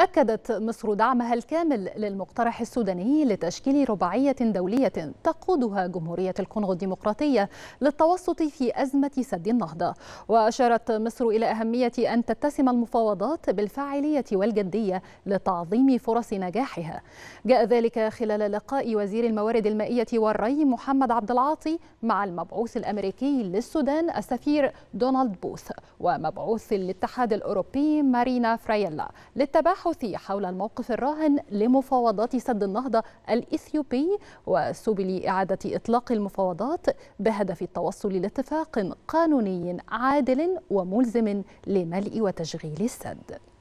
أكدت مصر دعمها الكامل للمقترح السوداني لتشكيل رباعية دولية تقودها جمهورية الكونغو الديمقراطية للتوسط في أزمة سد النهضة وأشارت مصر إلى أهمية أن تتسم المفاوضات بالفاعلية والجدية لتعظيم فرص نجاحها جاء ذلك خلال لقاء وزير الموارد المائية والري محمد عبد العاطي مع المبعوث الأمريكي للسودان السفير دونالد بوث ومبعوث الاتحاد الأوروبي مارينا فرايلا للتباحث الحوثي حول الموقف الراهن لمفاوضات سد النهضة الإثيوبي وسبل إعادة إطلاق المفاوضات بهدف التوصل لاتفاق قانوني عادل وملزم لملء وتشغيل السد